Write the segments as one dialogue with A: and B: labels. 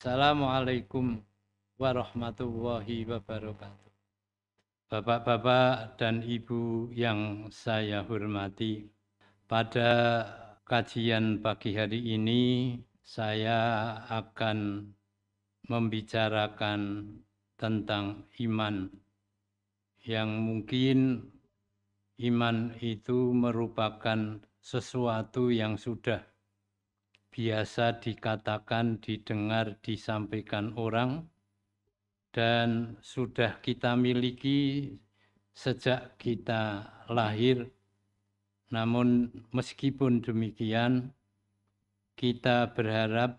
A: Assalamualaikum warahmatullahi wabarakatuh. Bapak-bapak dan ibu yang saya hormati, pada kajian pagi hari ini saya akan membicarakan tentang iman yang mungkin iman itu merupakan sesuatu yang sudah biasa dikatakan, didengar, disampaikan orang, dan sudah kita miliki sejak kita lahir. Namun, meskipun demikian, kita berharap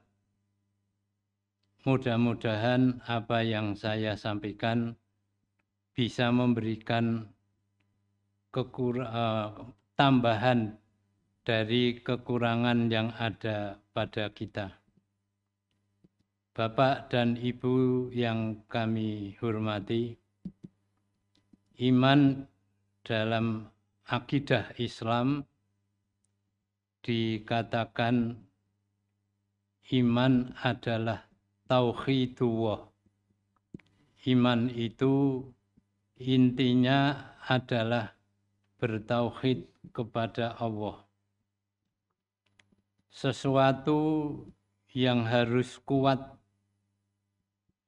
A: mudah-mudahan apa yang saya sampaikan bisa memberikan kekur uh, tambahan dari kekurangan yang ada pada kita. Bapak dan Ibu yang kami hormati, iman dalam akidah Islam dikatakan iman adalah tauhidullah. Iman itu intinya adalah bertauhid kepada Allah sesuatu yang harus kuat,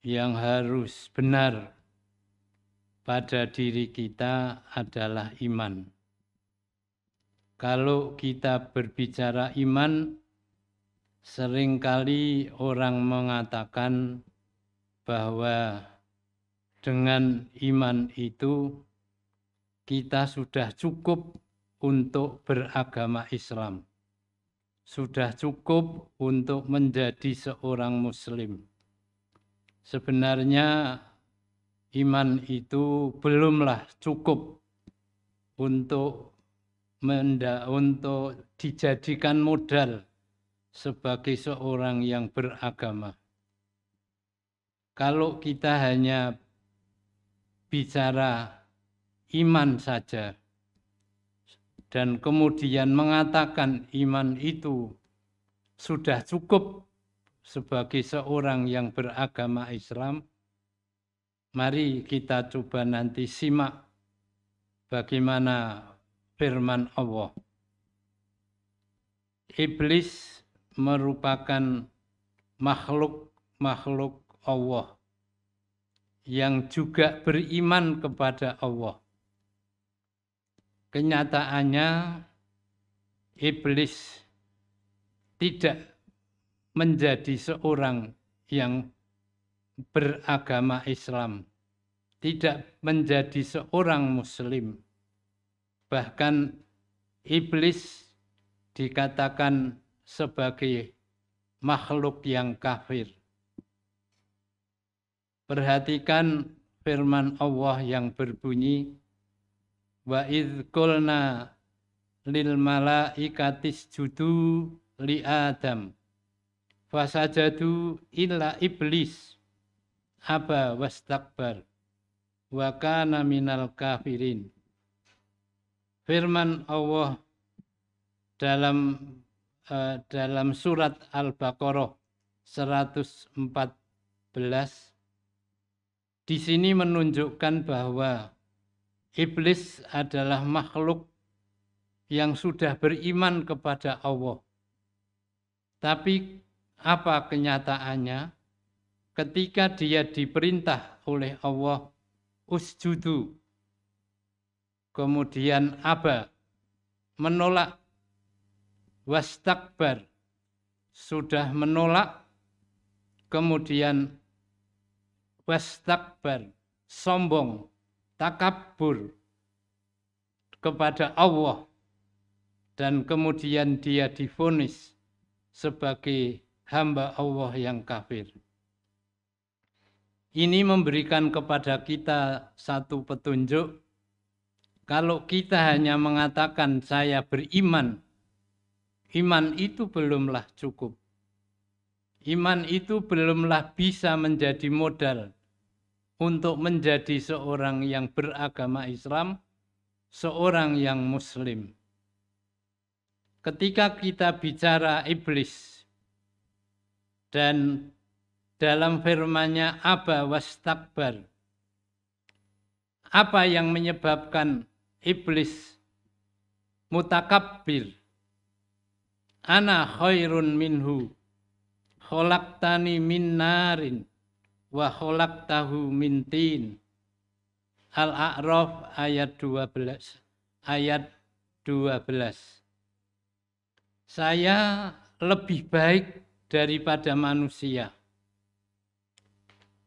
A: yang harus benar pada diri kita adalah iman. Kalau kita berbicara iman, seringkali orang mengatakan bahwa dengan iman itu kita sudah cukup untuk beragama Islam sudah cukup untuk menjadi seorang muslim. Sebenarnya iman itu belumlah cukup untuk menda, untuk dijadikan modal sebagai seorang yang beragama. Kalau kita hanya bicara iman saja, dan kemudian mengatakan iman itu sudah cukup sebagai seorang yang beragama Islam, mari kita coba nanti simak bagaimana firman Allah. Iblis merupakan makhluk-makhluk Allah yang juga beriman kepada Allah kenyataannya iblis tidak menjadi seorang yang beragama Islam, tidak menjadi seorang Muslim. Bahkan iblis dikatakan sebagai makhluk yang kafir. Perhatikan firman Allah yang berbunyi, wa idkulna lil malaikatis judu li Adam fasajadu illa iblis aba wastakbar wa kana minal kafirin firman Allah dalam uh, dalam surat Al-Baqarah 114 di sini menunjukkan bahwa Iblis adalah makhluk yang sudah beriman kepada Allah. Tapi apa kenyataannya? Ketika dia diperintah oleh Allah, usjudu, kemudian aba, menolak, wastakbar, sudah menolak, kemudian wastakbar, sombong, takabur kepada Allah dan kemudian dia difonis sebagai hamba Allah yang kafir. Ini memberikan kepada kita satu petunjuk kalau kita hanya mengatakan saya beriman iman itu belumlah cukup. Iman itu belumlah bisa menjadi modal untuk menjadi seorang yang beragama Islam, seorang yang Muslim. Ketika kita bicara iblis dan dalam firmanya apa aba wastakbar. Apa yang menyebabkan iblis mutakabbir? Ana khairun minhu kholaktani min narin wa khalaqtahu min tin. Al-A'raf ayat 12. Ayat 12. Saya lebih baik daripada manusia.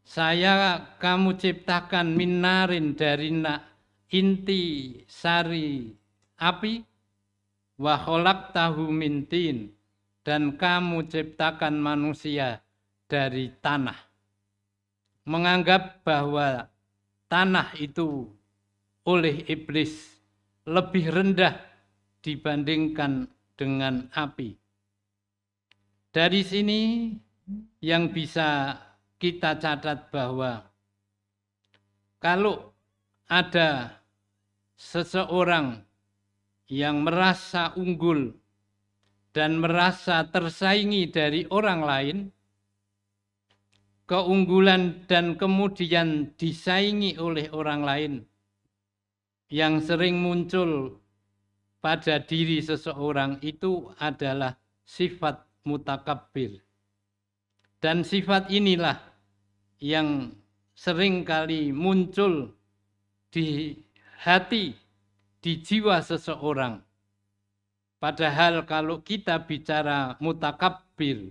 A: Saya kamu ciptakan minarin dari nak inti sari api wa khalaqtahu min tin dan kamu ciptakan manusia dari tanah menganggap bahwa tanah itu oleh iblis lebih rendah dibandingkan dengan api. Dari sini yang bisa kita catat bahwa kalau ada seseorang yang merasa unggul dan merasa tersaingi dari orang lain, keunggulan dan kemudian disaingi oleh orang lain yang sering muncul pada diri seseorang itu adalah sifat mutakabbir. Dan sifat inilah yang sering kali muncul di hati, di jiwa seseorang. Padahal kalau kita bicara mutakabbir,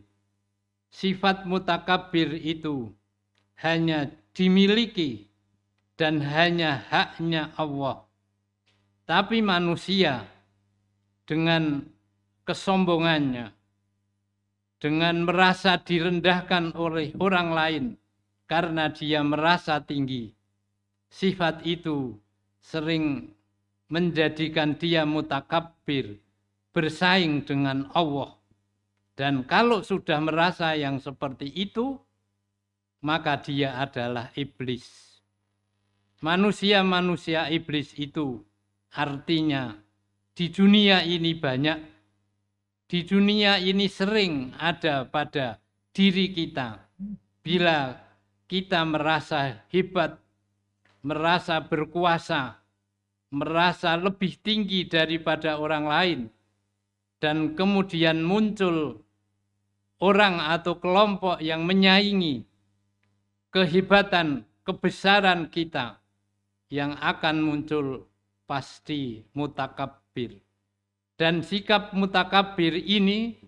A: sifat mutakabir itu hanya dimiliki dan hanya haknya Allah. Tapi manusia dengan kesombongannya, dengan merasa direndahkan oleh orang lain karena dia merasa tinggi, sifat itu sering menjadikan dia mutakabir, bersaing dengan Allah dan kalau sudah merasa yang seperti itu, maka dia adalah iblis. Manusia-manusia iblis itu artinya di dunia ini banyak, di dunia ini sering ada pada diri kita. Bila kita merasa hebat, merasa berkuasa, merasa lebih tinggi daripada orang lain, dan kemudian muncul orang atau kelompok yang menyaingi kehebatan, kebesaran kita yang akan muncul pasti mutakabir. Dan sikap mutakabir ini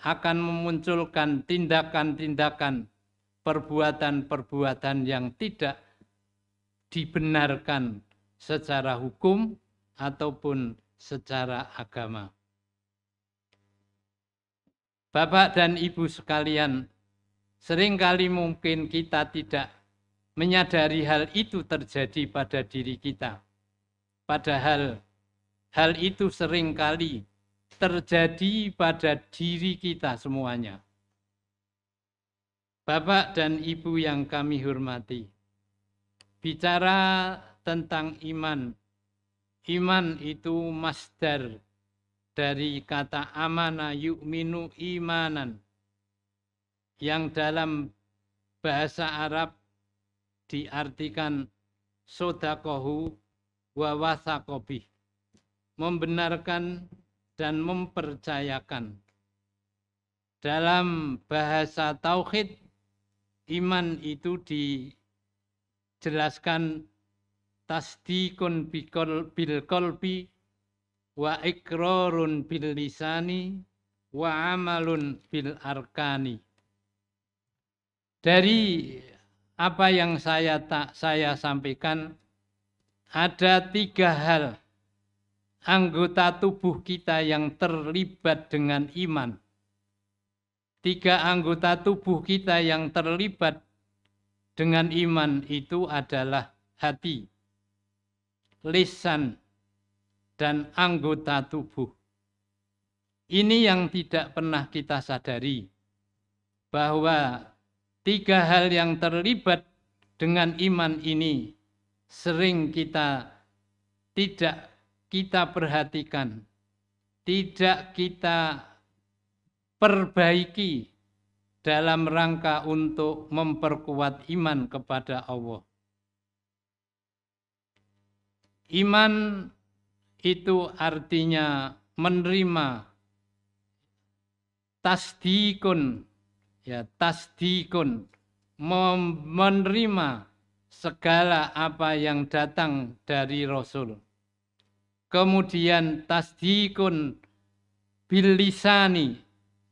A: akan memunculkan tindakan-tindakan, perbuatan-perbuatan yang tidak dibenarkan secara hukum ataupun secara agama. Bapak dan Ibu sekalian, seringkali mungkin kita tidak menyadari hal itu terjadi pada diri kita. Padahal hal itu seringkali terjadi pada diri kita semuanya. Bapak dan Ibu yang kami hormati, bicara tentang iman. Iman itu masdar dari kata amana yu'minu imanan yang dalam bahasa Arab diartikan sodakohu wawasakobi membenarkan dan mempercayakan dalam bahasa tauhid iman itu dijelaskan tasdikun bil wa ikrarun bil lisani wa amalun bil arkani dari apa yang saya tak saya sampaikan ada tiga hal anggota tubuh kita yang terlibat dengan iman tiga anggota tubuh kita yang terlibat dengan iman itu adalah hati lisan dan anggota tubuh. Ini yang tidak pernah kita sadari, bahwa tiga hal yang terlibat dengan iman ini sering kita tidak kita perhatikan, tidak kita perbaiki dalam rangka untuk memperkuat iman kepada Allah. Iman itu artinya menerima tasdikun ya tasdikun menerima segala apa yang datang dari Rasul. Kemudian tasdikun bilisani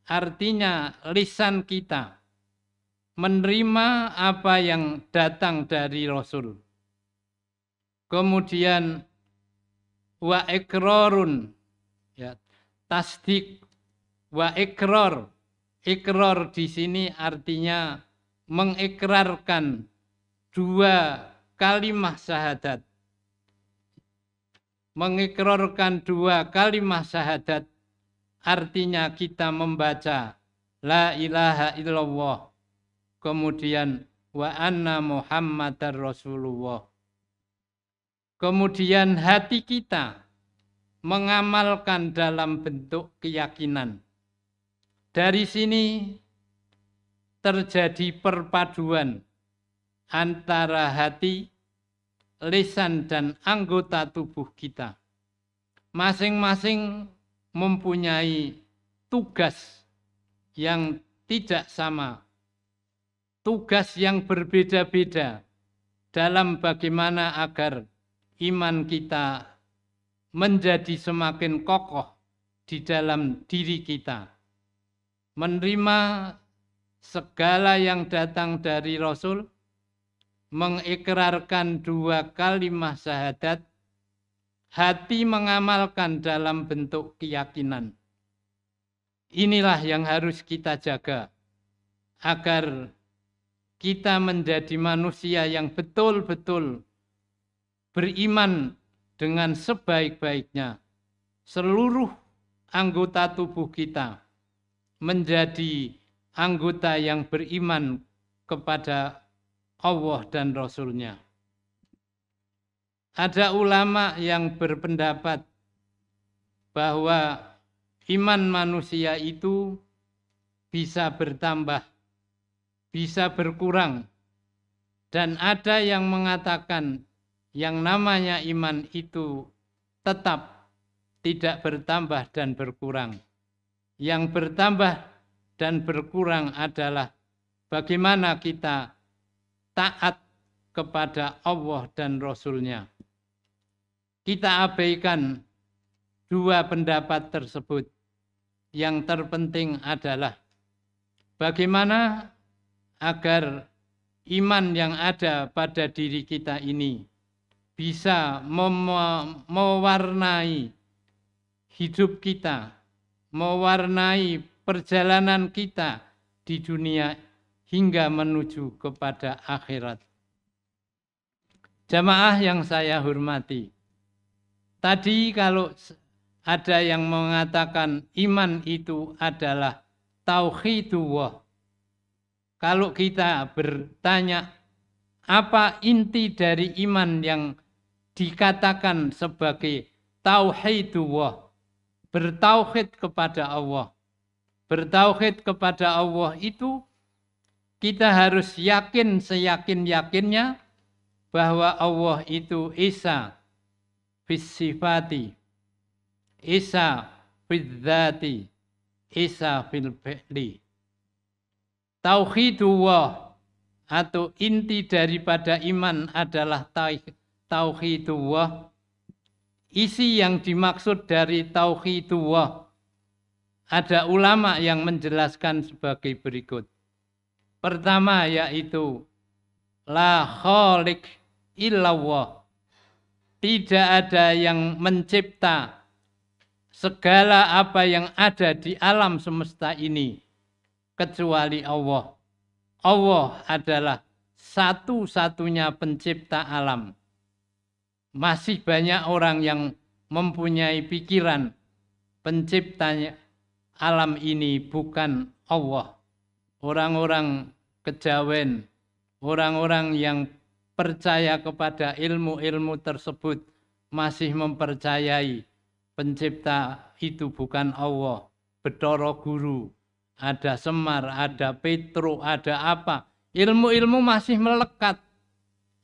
A: artinya lisan kita menerima apa yang datang dari Rasul. Kemudian wa ikrarun ya tasdik wa ikrar ikrar di sini artinya mengikrarkan dua kalimah syahadat mengikrarkan dua kalimah syahadat artinya kita membaca la ilaha illallah kemudian wa anna muhammadar rasulullah kemudian hati kita mengamalkan dalam bentuk keyakinan. Dari sini terjadi perpaduan antara hati, lisan, dan anggota tubuh kita. Masing-masing mempunyai tugas yang tidak sama, tugas yang berbeda-beda dalam bagaimana agar iman kita menjadi semakin kokoh di dalam diri kita. Menerima segala yang datang dari Rasul, mengikrarkan dua kalimat syahadat, hati mengamalkan dalam bentuk keyakinan. Inilah yang harus kita jaga agar kita menjadi manusia yang betul-betul beriman dengan sebaik-baiknya seluruh anggota tubuh kita menjadi anggota yang beriman kepada Allah dan Rasulnya. Ada ulama yang berpendapat bahwa iman manusia itu bisa bertambah, bisa berkurang. Dan ada yang mengatakan yang namanya iman itu tetap tidak bertambah dan berkurang. Yang bertambah dan berkurang adalah bagaimana kita taat kepada Allah dan Rasulnya. Kita abaikan dua pendapat tersebut. Yang terpenting adalah bagaimana agar iman yang ada pada diri kita ini bisa mewarnai hidup kita, mewarnai perjalanan kita di dunia hingga menuju kepada akhirat. Jamaah yang saya hormati, tadi kalau ada yang mengatakan iman itu adalah tauhidullah. Kalau kita bertanya apa inti dari iman yang dikatakan sebagai tauhidullah, bertauhid kepada Allah. Bertauhid kepada Allah itu kita harus yakin seyakin-yakinnya bahwa Allah itu Isa fisifati, Isa fidzati, Isa fil fi'li. Tauhidullah atau inti daripada iman adalah tauhidullah isi yang dimaksud dari tauhidullah ada ulama yang menjelaskan sebagai berikut pertama yaitu la khaliq illallah tidak ada yang mencipta segala apa yang ada di alam semesta ini kecuali Allah Allah adalah satu-satunya pencipta alam masih banyak orang yang mempunyai pikiran penciptanya alam ini bukan Allah. Orang-orang kejawen, orang-orang yang percaya kepada ilmu-ilmu tersebut masih mempercayai pencipta itu bukan Allah. Bedoro guru, ada semar, ada petro, ada apa. Ilmu-ilmu masih melekat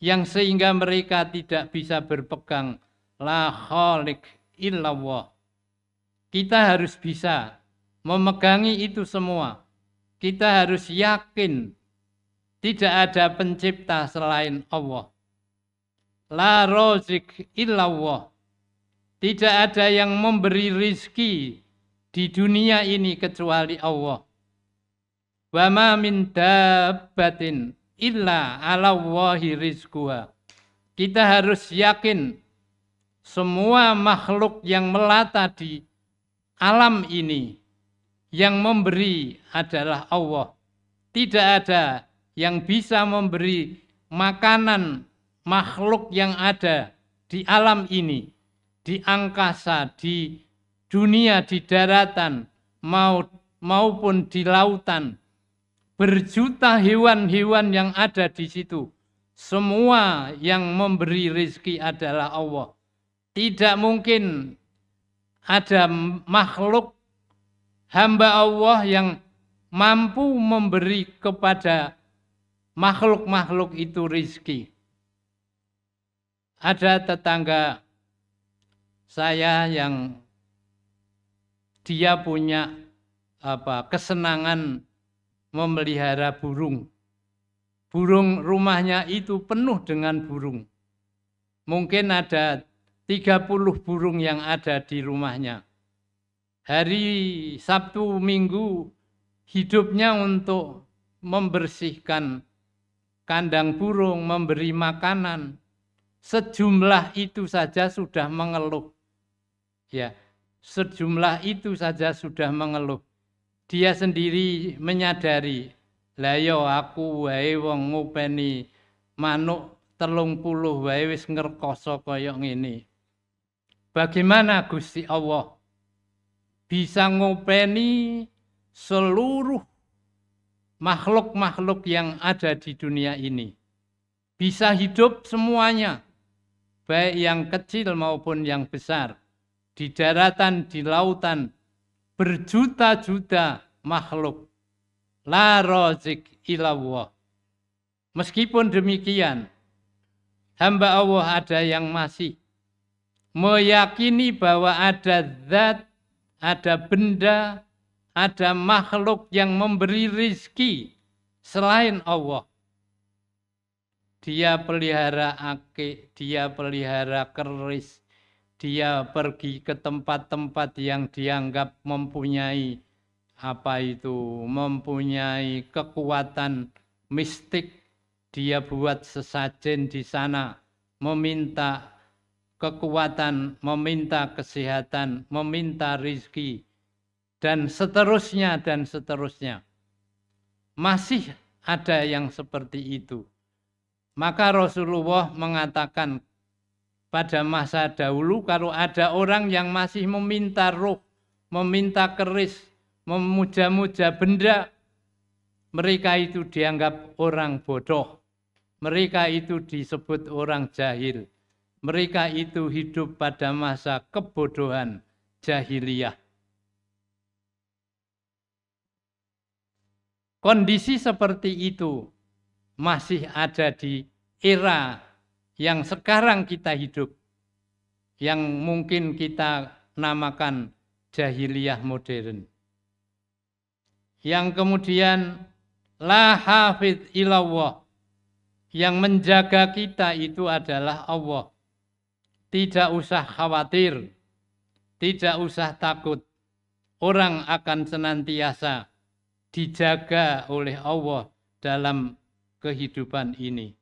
A: yang sehingga mereka tidak bisa berpegang la khalik illallah. Kita harus bisa memegangi itu semua. Kita harus yakin tidak ada pencipta selain Allah. La rozik illallah. Tidak ada yang memberi rizki di dunia ini kecuali Allah. Wa ma min dabbatin illa ala wahi Kita harus yakin semua makhluk yang melata di alam ini yang memberi adalah Allah. Tidak ada yang bisa memberi makanan makhluk yang ada di alam ini, di angkasa, di dunia, di daratan, maupun di lautan berjuta hewan-hewan yang ada di situ. Semua yang memberi rizki adalah Allah. Tidak mungkin ada makhluk hamba Allah yang mampu memberi kepada makhluk-makhluk itu rizki. Ada tetangga saya yang dia punya apa kesenangan memelihara burung. Burung rumahnya itu penuh dengan burung. Mungkin ada 30 burung yang ada di rumahnya. Hari Sabtu Minggu hidupnya untuk membersihkan kandang burung, memberi makanan. Sejumlah itu saja sudah mengeluh. Ya, sejumlah itu saja sudah mengeluh dia sendiri menyadari layo iya, aku wae wong ngopeni manuk telung puluh wae wis ngerkoso koyok bagaimana Gusti Allah bisa ngopeni seluruh makhluk-makhluk yang ada di dunia ini bisa hidup semuanya baik yang kecil maupun yang besar di daratan di lautan berjuta-juta makhluk. La rozik ilallah. Meskipun demikian, hamba Allah ada yang masih meyakini bahwa ada zat, ada benda, ada makhluk yang memberi rizki selain Allah. Dia pelihara akik, dia pelihara keris, dia pergi ke tempat-tempat yang dianggap mempunyai apa itu mempunyai kekuatan mistik dia buat sesajen di sana meminta kekuatan meminta kesehatan meminta rizki dan seterusnya dan seterusnya masih ada yang seperti itu maka Rasulullah mengatakan pada masa dahulu kalau ada orang yang masih meminta roh, meminta keris, memuja-muja benda, mereka itu dianggap orang bodoh. Mereka itu disebut orang jahil. Mereka itu hidup pada masa kebodohan jahiliyah. Kondisi seperti itu masih ada di era yang sekarang kita hidup, yang mungkin kita namakan jahiliyah modern. Yang kemudian la hafid ilallah, yang menjaga kita itu adalah Allah. Tidak usah khawatir, tidak usah takut. Orang akan senantiasa dijaga oleh Allah dalam kehidupan ini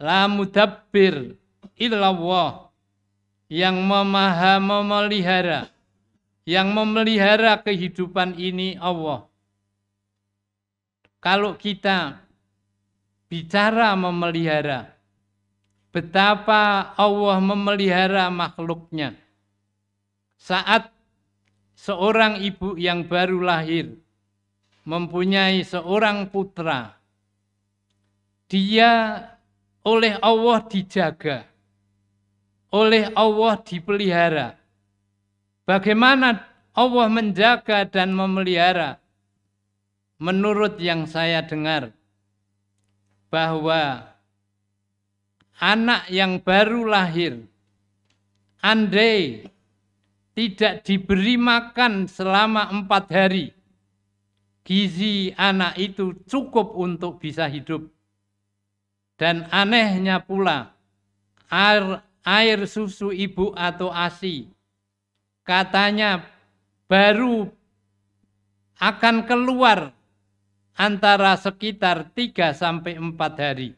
A: la mudabbir illallah yang memaha memelihara yang memelihara kehidupan ini Allah. Kalau kita bicara memelihara, betapa Allah memelihara makhluknya. Saat seorang ibu yang baru lahir mempunyai seorang putra, dia oleh Allah dijaga, oleh Allah dipelihara. Bagaimana Allah menjaga dan memelihara? Menurut yang saya dengar, bahwa anak yang baru lahir, andai tidak diberi makan selama empat hari, gizi anak itu cukup untuk bisa hidup. Dan anehnya pula, air, air susu ibu atau ASI, katanya baru akan keluar antara sekitar 3 sampai 4 hari.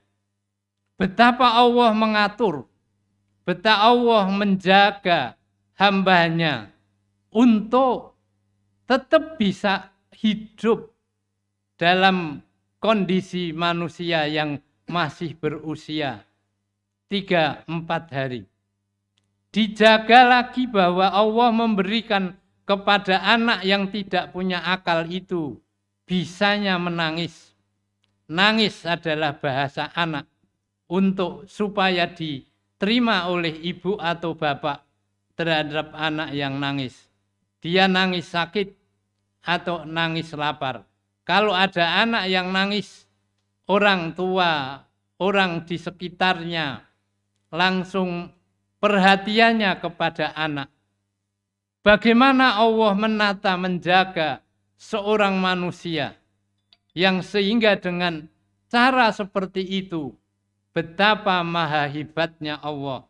A: Betapa Allah mengatur, betapa Allah menjaga hambanya untuk tetap bisa hidup dalam kondisi manusia yang masih berusia 3 empat hari. Dijaga lagi bahwa Allah memberikan kepada anak yang tidak punya akal itu bisanya menangis. Nangis adalah bahasa anak untuk supaya diterima oleh ibu atau bapak terhadap anak yang nangis. Dia nangis sakit atau nangis lapar. Kalau ada anak yang nangis orang tua, orang di sekitarnya, langsung perhatiannya kepada anak. Bagaimana Allah menata, menjaga seorang manusia yang sehingga dengan cara seperti itu betapa maha hebatnya Allah.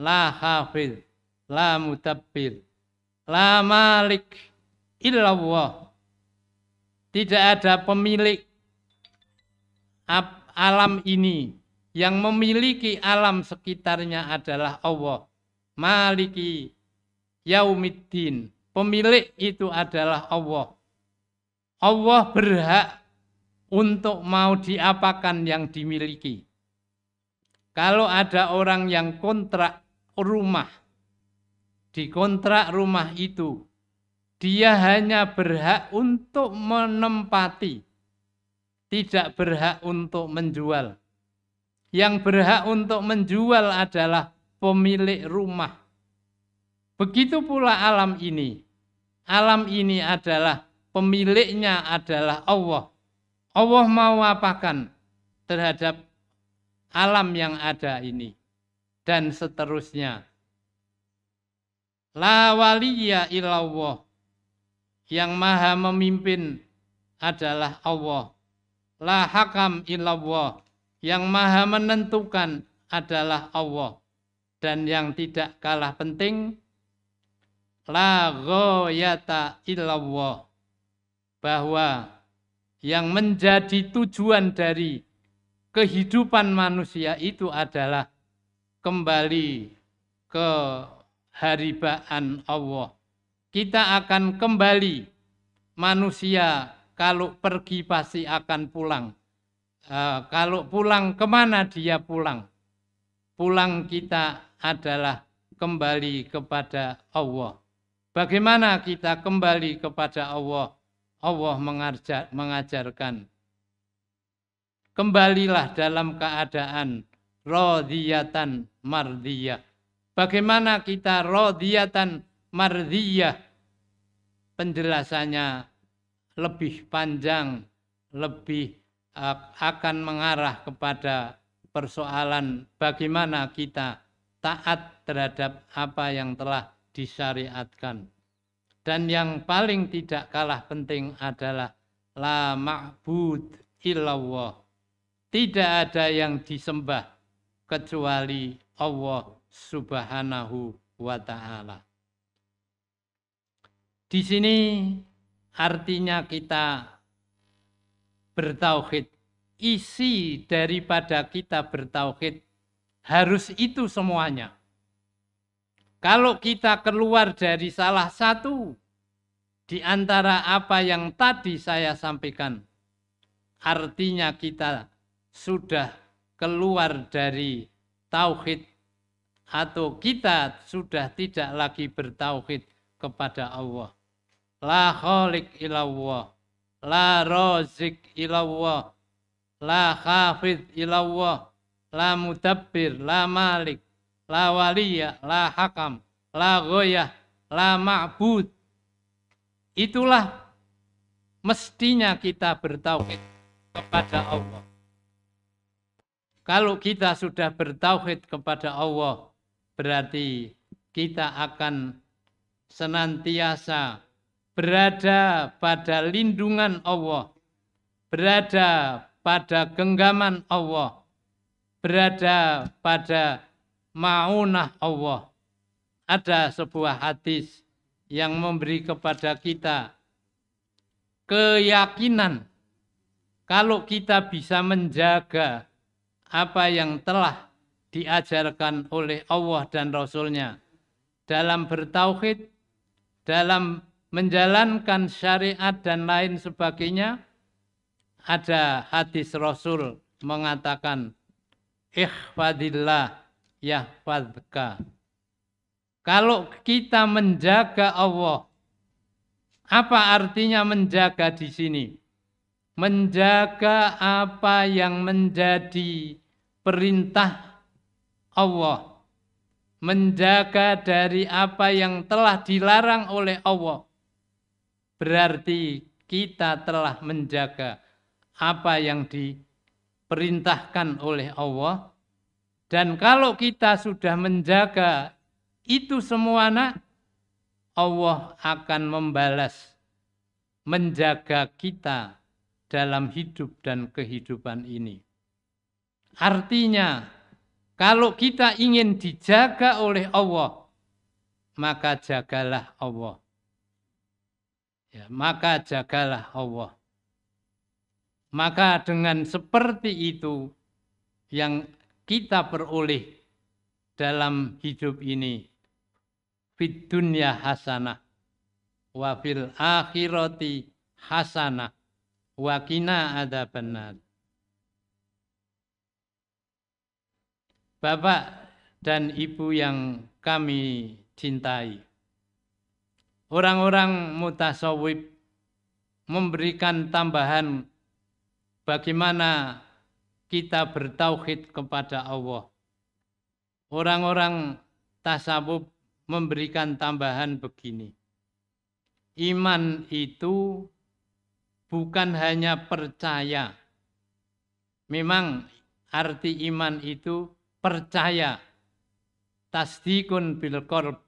A: La hafil, la mutabbir, la malik illallah. Tidak ada pemilik, alam ini yang memiliki alam sekitarnya adalah Allah maliki yaumiddin pemilik itu adalah Allah Allah berhak untuk mau diapakan yang dimiliki kalau ada orang yang kontrak rumah di kontrak rumah itu dia hanya berhak untuk menempati tidak berhak untuk menjual. Yang berhak untuk menjual adalah pemilik rumah. Begitu pula alam ini. Alam ini adalah pemiliknya adalah Allah. Allah mau apakan terhadap alam yang ada ini dan seterusnya. La waliya illallah. Yang maha memimpin adalah Allah la hakam illallah. Yang maha menentukan adalah Allah. Dan yang tidak kalah penting, la ghoyata illallah. Bahwa yang menjadi tujuan dari kehidupan manusia itu adalah kembali ke haribaan Allah. Kita akan kembali manusia kalau pergi pasti akan pulang. E, kalau pulang kemana dia pulang? Pulang kita adalah kembali kepada Allah. Bagaimana kita kembali kepada Allah? Allah mengajar, mengajarkan. Kembalilah dalam keadaan rodiyatan mardiyah. Bagaimana kita rodiyatan mardiyah? Penjelasannya lebih panjang, lebih eh, akan mengarah kepada persoalan bagaimana kita taat terhadap apa yang telah disyariatkan. Dan yang paling tidak kalah penting adalah la ma'bud illallah. Tidak ada yang disembah kecuali Allah Subhanahu wa taala. Di sini Artinya kita bertauhid. Isi daripada kita bertauhid harus itu semuanya. Kalau kita keluar dari salah satu di antara apa yang tadi saya sampaikan, artinya kita sudah keluar dari tauhid atau kita sudah tidak lagi bertauhid kepada Allah. La khalik ilallah. La razik ilallah. La khafid ilallah. La mutabbir La malik. La waliya. La hakam. La goyah. La ma'bud. Itulah mestinya kita bertauhid kepada Allah. Kalau kita sudah bertauhid kepada Allah, berarti kita akan senantiasa berada pada lindungan Allah, berada pada genggaman Allah, berada pada maunah Allah. Ada sebuah hadis yang memberi kepada kita keyakinan kalau kita bisa menjaga apa yang telah diajarkan oleh Allah dan Rasulnya dalam bertauhid, dalam menjalankan syariat dan lain sebagainya, ada hadis Rasul mengatakan, Ikhfadillah yahfadka. Kalau kita menjaga Allah, apa artinya menjaga di sini? Menjaga apa yang menjadi perintah Allah menjaga dari apa yang telah dilarang oleh Allah berarti kita telah menjaga apa yang diperintahkan oleh Allah. Dan kalau kita sudah menjaga itu semua nak, Allah akan membalas menjaga kita dalam hidup dan kehidupan ini. Artinya, kalau kita ingin dijaga oleh Allah, maka jagalah Allah ya, maka jagalah Allah. Maka dengan seperti itu yang kita peroleh dalam hidup ini fit dunya hasanah wa akhirati hasanah wakina ada benar. Bapak dan Ibu yang kami cintai orang-orang mutasawwib memberikan tambahan bagaimana kita bertauhid kepada Allah. Orang-orang tasawuf memberikan tambahan begini. Iman itu bukan hanya percaya. Memang arti iman itu percaya. Tasdikun bil korb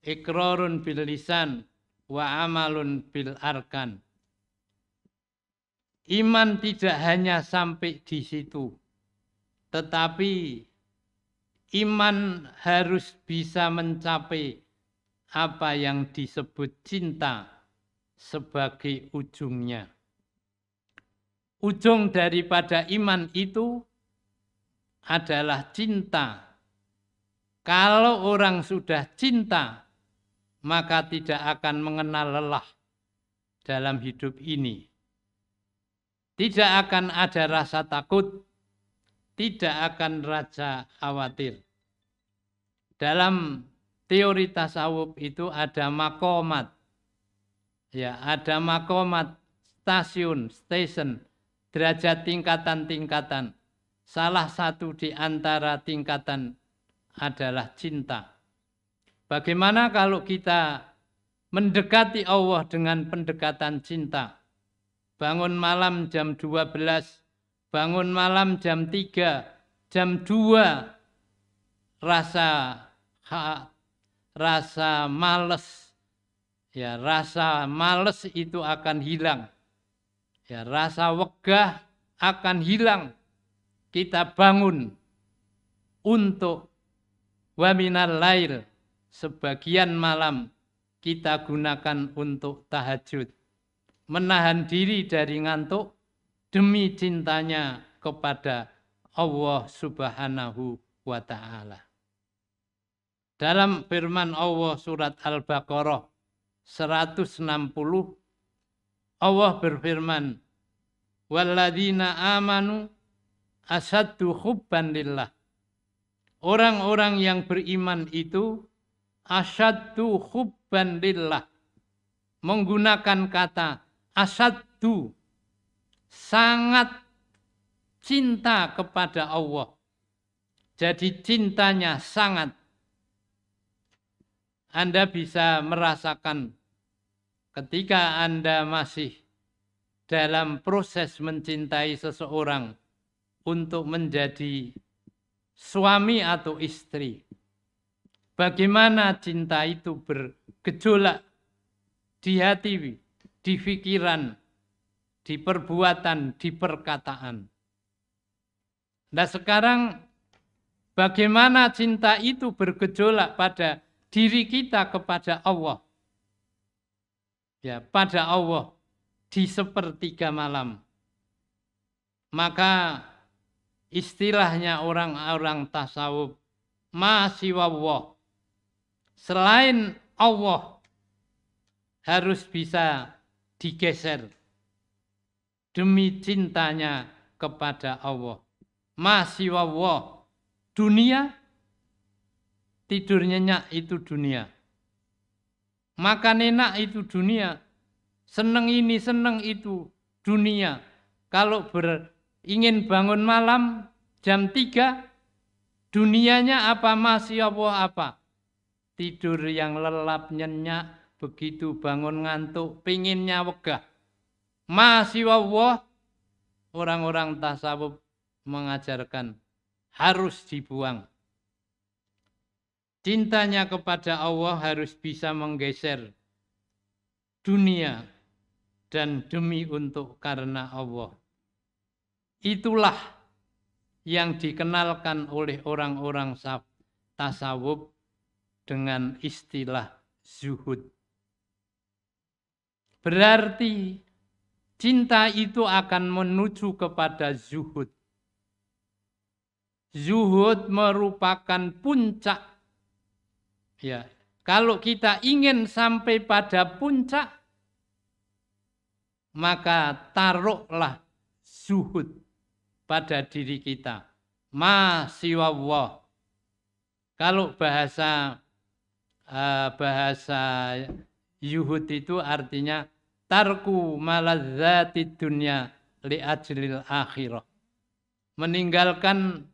A: ikrarun bil lisan wa amalun bil arkan. Iman tidak hanya sampai di situ, tetapi iman harus bisa mencapai apa yang disebut cinta sebagai ujungnya. Ujung daripada iman itu adalah cinta. Kalau orang sudah cinta, maka tidak akan mengenal lelah dalam hidup ini. Tidak akan ada rasa takut, tidak akan raja khawatir. Dalam teori tasawuf itu ada makomat. Ya, ada makomat stasiun, station, derajat tingkatan-tingkatan. Salah satu di antara tingkatan adalah cinta. Bagaimana kalau kita mendekati Allah dengan pendekatan cinta? Bangun malam jam 12, bangun malam jam 3, jam 2 rasa ha, rasa males ya rasa males itu akan hilang. Ya rasa wegah akan hilang. Kita bangun untuk waminal lail sebagian malam kita gunakan untuk tahajud. Menahan diri dari ngantuk demi cintanya kepada Allah Subhanahu wa taala. Dalam firman Allah surat Al-Baqarah 160 Allah berfirman, "Walladzina amanu asaddu khubban lillah." Orang-orang yang beriman itu asyaddu hubban lillah. Menggunakan kata asyaddu sangat cinta kepada Allah. Jadi cintanya sangat. Anda bisa merasakan ketika Anda masih dalam proses mencintai seseorang untuk menjadi suami atau istri Bagaimana cinta itu bergejolak di hati, di pikiran, di perbuatan, di perkataan. Nah sekarang bagaimana cinta itu bergejolak pada diri kita kepada Allah. Ya, pada Allah di sepertiga malam. Maka istilahnya orang-orang tasawuf, masih wawah selain Allah harus bisa digeser demi cintanya kepada Allah. Masih Allah. Dunia tidurnya nyenyak itu dunia. Makan enak itu dunia. Seneng ini, seneng itu dunia. Kalau ber, ingin bangun malam jam tiga dunianya apa, masih apa, apa tidur yang lelap nyenyak begitu bangun ngantuk pinginnya wegah masih wawah orang-orang tasawuf mengajarkan harus dibuang cintanya kepada Allah harus bisa menggeser dunia dan demi untuk karena Allah itulah yang dikenalkan oleh orang-orang tasawuf dengan istilah zuhud. Berarti cinta itu akan menuju kepada zuhud. Zuhud merupakan puncak. Ya, kalau kita ingin sampai pada puncak, maka taruhlah zuhud pada diri kita. Ma Kalau bahasa Eh, bahasa yuhud itu artinya tarku malazati dunia li ajlil akhirah. Meninggalkan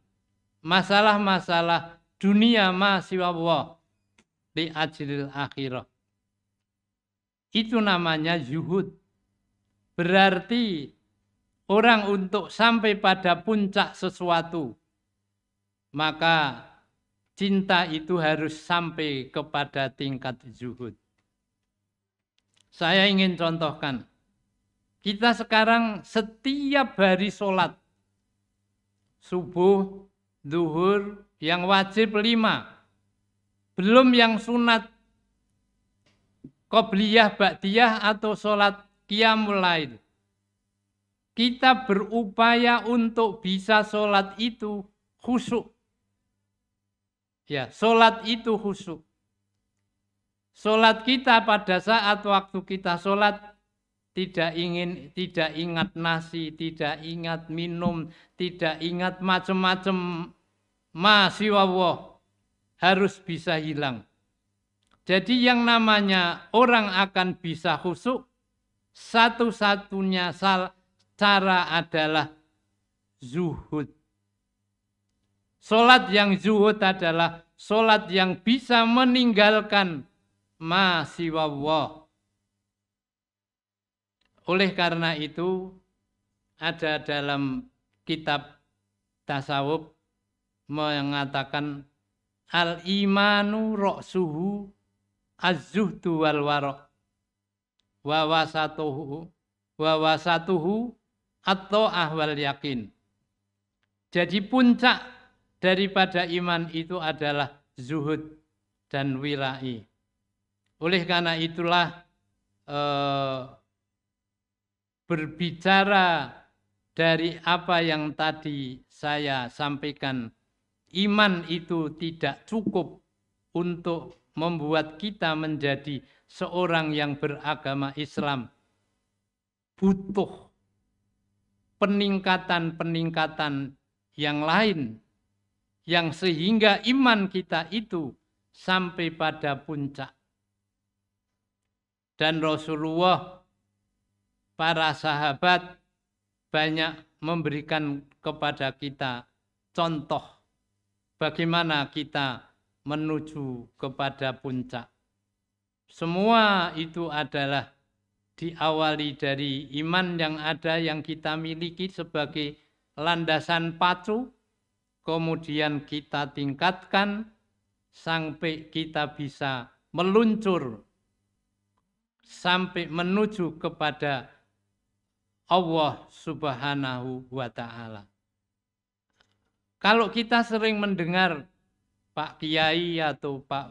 A: masalah-masalah dunia masiwallah li ajlil akhirah. Itu namanya yuhud. Berarti orang untuk sampai pada puncak sesuatu maka cinta itu harus sampai kepada tingkat zuhud. Saya ingin contohkan, kita sekarang setiap hari sholat, subuh, duhur, yang wajib lima, belum yang sunat, kobliyah, ba'diyah, atau sholat qiyamul lain. Kita berupaya untuk bisa sholat itu khusyuk Ya, solat itu khusyuk. Solat kita pada saat waktu kita solat tidak ingin, tidak ingat nasi, tidak ingat minum, tidak ingat macam-macam. masih wawah harus bisa hilang. Jadi yang namanya orang akan bisa khusyuk satu-satunya cara adalah zuhud. Solat yang zuhud adalah solat yang bisa meninggalkan masiwallah. Oleh karena itu ada dalam kitab tasawuf mengatakan al imanu roksuhu az-zuhdu wal warok wawasatuhu wawasatuhu atau ahwal yakin. Jadi puncak daripada iman itu adalah zuhud dan wirai. Oleh karena itulah eh, berbicara dari apa yang tadi saya sampaikan, iman itu tidak cukup untuk membuat kita menjadi seorang yang beragama Islam. Butuh peningkatan-peningkatan yang lain yang sehingga iman kita itu sampai pada puncak. Dan Rasulullah, para sahabat banyak memberikan kepada kita contoh bagaimana kita menuju kepada puncak. Semua itu adalah diawali dari iman yang ada yang kita miliki sebagai landasan pacu kemudian kita tingkatkan sampai kita bisa meluncur sampai menuju kepada Allah Subhanahu wa taala. Kalau kita sering mendengar Pak Kiai atau Pak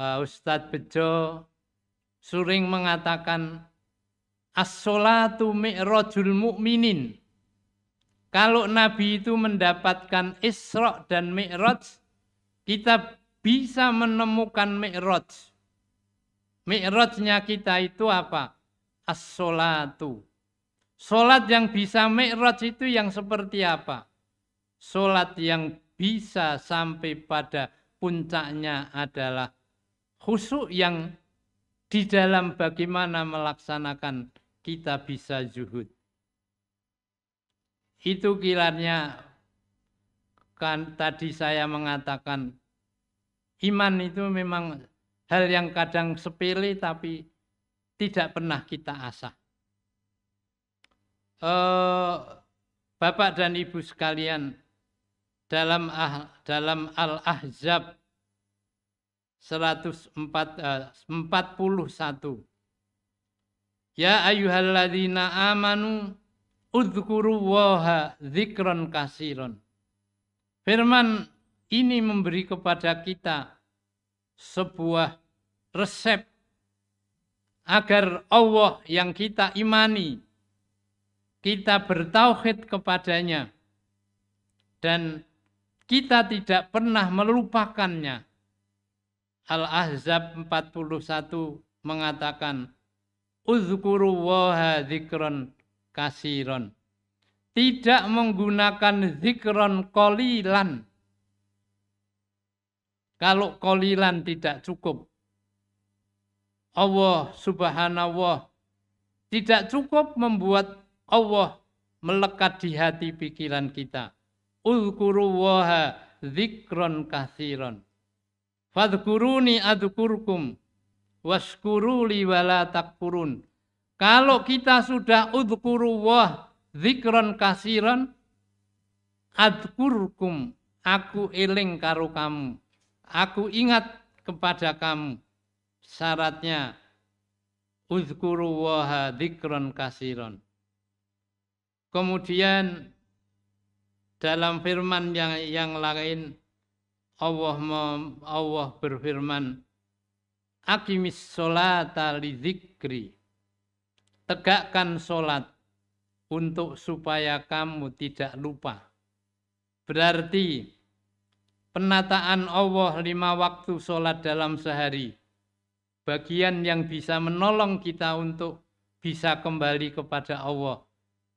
A: eh, Ustadz Bejo sering mengatakan as-salatu mi'rajul mu'minin. Kalau Nabi itu mendapatkan Isra dan Mi'raj, kita bisa menemukan Mi'raj. Mi'rajnya kita itu apa? as Solat yang bisa mi'raj itu yang seperti apa? Solat yang bisa sampai pada puncaknya adalah khusyuk yang di dalam bagaimana melaksanakan kita bisa zuhud itu kilarnya kan tadi saya mengatakan iman itu memang hal yang kadang sepele tapi tidak pernah kita asah. Uh, Bapak dan Ibu sekalian, dalam ah, dalam Al-Ahzab 141 eh, Ya ayyuhalladzina amanu Udhkurullaha zikron kasiron. Firman ini memberi kepada kita sebuah resep agar Allah yang kita imani, kita bertauhid kepadanya, dan kita tidak pernah melupakannya. Al-Ahzab 41 mengatakan, waha zikron kasiron. Tidak menggunakan zikron kolilan. Kalau kolilan tidak cukup. Allah subhanallah. Tidak cukup membuat Allah melekat di hati pikiran kita. Ulkuruwaha zikron kasiron. Fadkuruni adukurkum Waskuruli wala takpurun. Kalau kita sudah wah zikron kasiran adkurkum aku iling karo kamu. Aku ingat kepada kamu. Syaratnya wah zikron kasiran Kemudian dalam firman yang yang lain Allah Allah berfirman Akimis sholata li zikri Tegakkan sholat untuk supaya kamu tidak lupa. Berarti penataan Allah lima waktu sholat dalam sehari. Bagian yang bisa menolong kita untuk bisa kembali kepada Allah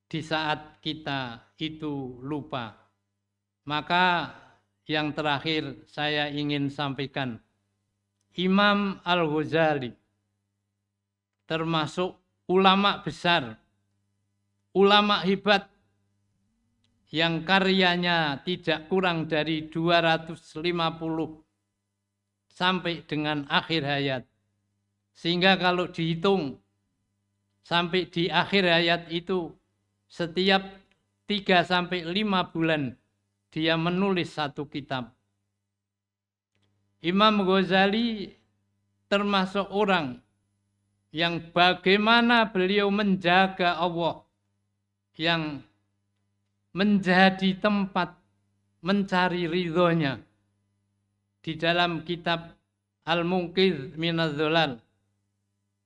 A: di saat kita itu lupa. Maka yang terakhir saya ingin sampaikan. Imam Al-Ghazali termasuk ulama besar, ulama hebat yang karyanya tidak kurang dari 250 sampai dengan akhir hayat. Sehingga kalau dihitung sampai di akhir hayat itu setiap 3 sampai 5 bulan dia menulis satu kitab. Imam Ghazali termasuk orang yang bagaimana beliau menjaga Allah yang menjadi tempat mencari ridhonya di dalam kitab Al-Munqidh Minadzulal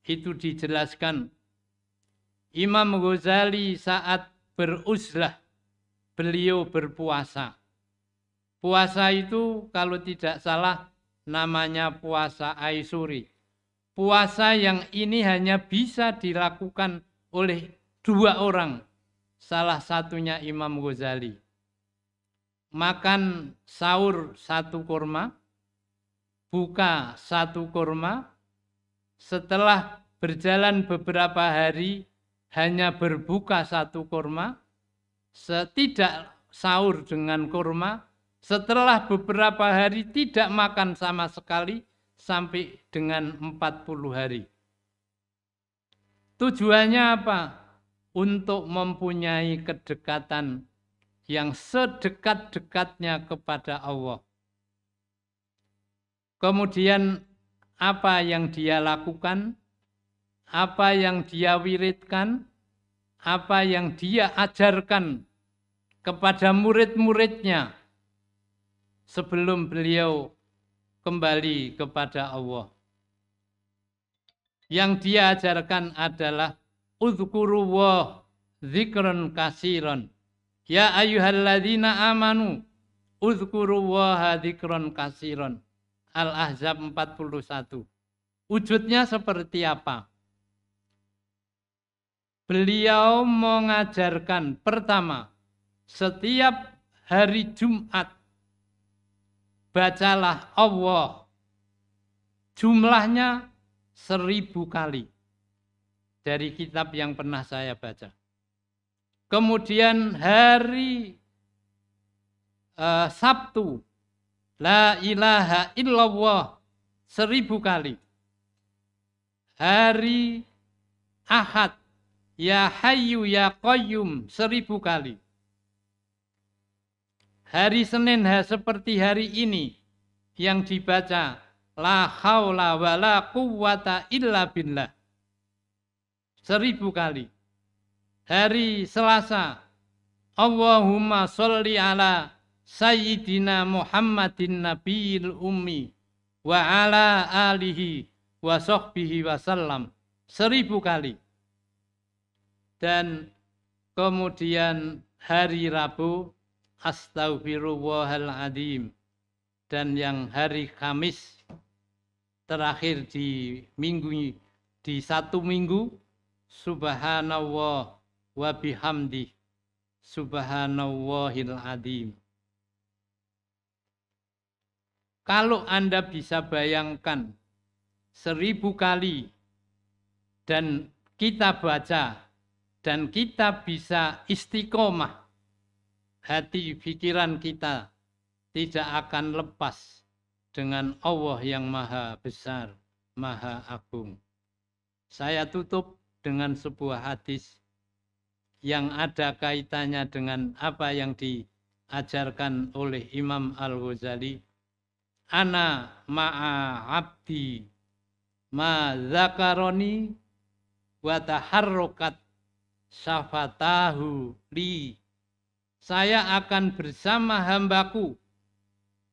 A: itu dijelaskan Imam Ghazali saat beruslah beliau berpuasa puasa itu kalau tidak salah namanya puasa Aisuri puasa yang ini hanya bisa dilakukan oleh dua orang. Salah satunya Imam Ghazali. Makan sahur satu kurma, buka satu kurma, setelah berjalan beberapa hari hanya berbuka satu kurma, setidak sahur dengan kurma, setelah beberapa hari tidak makan sama sekali, sampai dengan 40 hari. Tujuannya apa? Untuk mempunyai kedekatan yang sedekat-dekatnya kepada Allah. Kemudian apa yang dia lakukan, apa yang dia wiridkan, apa yang dia ajarkan kepada murid-muridnya sebelum beliau kembali kepada Allah. Yang dia ajarkan adalah Allah, zikran kasiran. Ya ayuhalladzina amanu uzkurullaha dzikran kasiran. Al-Ahzab 41. Wujudnya seperti apa? Beliau mengajarkan pertama, setiap hari Jumat bacalah Allah. Jumlahnya seribu kali dari kitab yang pernah saya baca. Kemudian hari uh, Sabtu, La ilaha illallah seribu kali. Hari Ahad, Ya hayu Ya Qayyum seribu kali hari Senin seperti hari ini yang dibaca la haula wala quwata illa billah seribu kali hari Selasa Allahumma sholli ala sayyidina Muhammadin nabiyil ummi wa ala alihi wa sahbihi wasallam seribu kali dan kemudian hari Rabu astaghfirullahal dan yang hari Kamis terakhir di minggu di satu minggu subhanallah wa bihamdi subhanallahil adim kalau Anda bisa bayangkan seribu kali dan kita baca dan kita bisa istiqomah hati pikiran kita tidak akan lepas dengan Allah yang maha besar, maha agung. Saya tutup dengan sebuah hadis yang ada kaitannya dengan apa yang diajarkan oleh Imam Al-Ghazali. Ana ma'a abdi ma zakaroni wa taharrukat syafatahu li saya akan bersama hambaku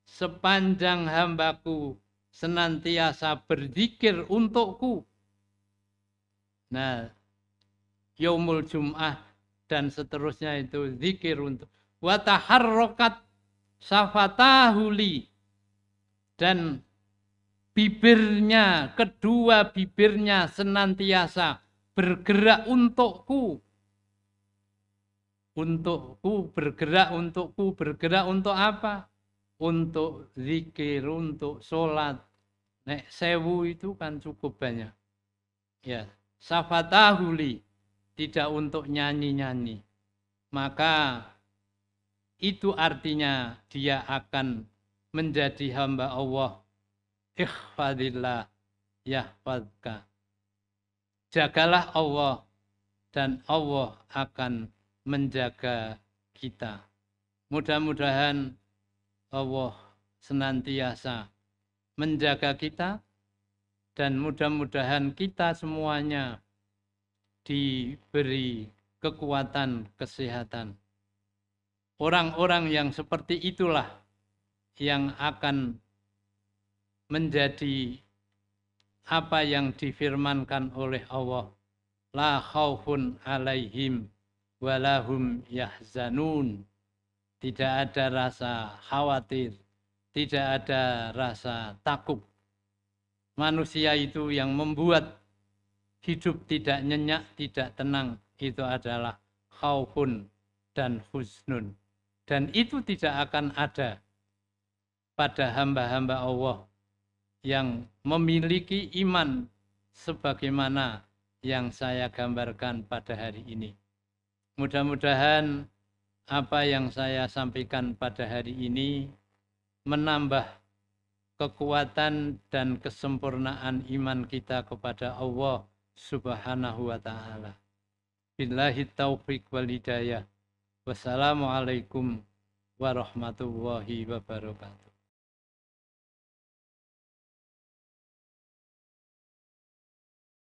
A: sepanjang hambaku senantiasa berzikir untukku. Nah, yomul jum'ah dan seterusnya itu zikir untuk wataharrokat safatahuli dan bibirnya kedua bibirnya senantiasa bergerak untukku untukku bergerak untukku bergerak untuk apa untuk zikir untuk sholat nek sewu itu kan cukup banyak ya safatahuli tidak untuk nyanyi-nyanyi maka itu artinya dia akan menjadi hamba Allah ikhfadillah yahfadka jagalah Allah dan Allah akan menjaga kita. Mudah-mudahan Allah senantiasa menjaga kita dan mudah-mudahan kita semuanya diberi kekuatan kesehatan. Orang-orang yang seperti itulah yang akan menjadi apa yang difirmankan oleh Allah. La khawfun alaihim walahum yahzanun. Tidak ada rasa khawatir, tidak ada rasa takut. Manusia itu yang membuat hidup tidak nyenyak, tidak tenang, itu adalah khaufun dan husnun. Dan itu tidak akan ada pada hamba-hamba Allah yang memiliki iman sebagaimana yang saya gambarkan pada hari ini. Mudah-mudahan apa yang saya sampaikan pada hari ini menambah kekuatan dan kesempurnaan iman kita kepada Allah Subhanahu wa taala. Billahi taufiq wal hidayah. Wassalamualaikum warahmatullahi wabarakatuh.